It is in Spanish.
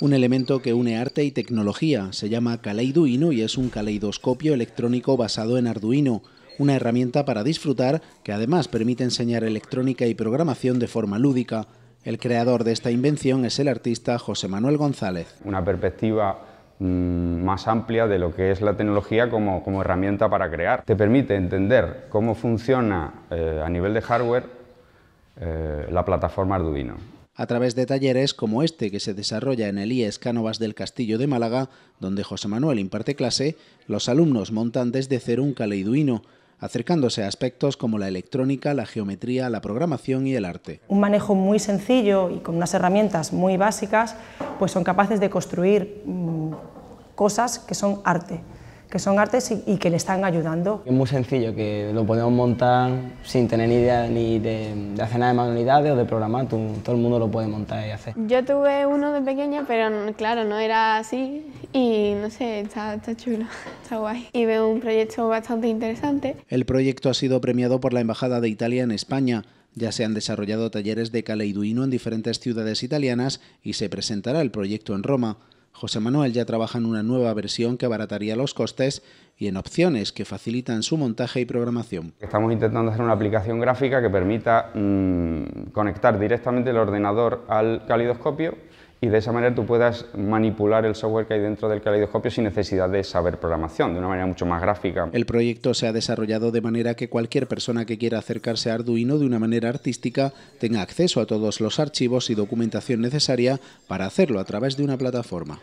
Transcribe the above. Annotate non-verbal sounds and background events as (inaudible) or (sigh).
un elemento que une arte y tecnología. Se llama Kaleiduino y es un caleidoscopio electrónico basado en Arduino, una herramienta para disfrutar que además permite enseñar electrónica y programación de forma lúdica. El creador de esta invención es el artista José Manuel González. Una perspectiva mm, más amplia de lo que es la tecnología como, herramienta para crear. Te permite entender cómo funciona eh, a nivel de hardware eh, la plataforma Arduino a través de talleres como este que se desarrolla en el IES Cánovas del Castillo de Málaga, donde José Manuel imparte clase, los alumnos montan desde cero un caleiduino, acercándose a aspectos como la electrónica, la geometría, la programación y el arte. Un manejo muy sencillo y con unas herramientas muy básicas, pues son capaces de construir mm, cosas que son arte que son artes y, que le están ayudando. Es muy sencillo, que lo podemos montar sin tener ni idea ni de, hacer nada de manualidades o de programar, todo el mundo lo puede montar y hacer. Yo tuve uno de pequeña, pero claro, no era así y no sé, está, está chulo, (laughs) está guay. Y veo un proyecto bastante interesante. El proyecto ha sido premiado por la Embajada de Italia en España. Ya se han desarrollado talleres de caleiduino en diferentes ciudades italianas y se presentará el proyecto en Roma. José Manuel ya trabaja en una nueva versión que abarataría los costes y en opciones que facilitan su montaje y programación. Estamos intentando hacer una aplicación gráfica que permita mm, conectar directamente el ordenador al calidoscopio y de esa manera tú puedas manipular el software que hay dentro del caleidoscopio sin necesidad de saber programación, de una manera mucho más gráfica. El proyecto se ha desarrollado de manera que cualquier persona que quiera acercarse a Arduino de una manera artística tenga acceso a todos los archivos y documentación necesaria para hacerlo a través de una plataforma.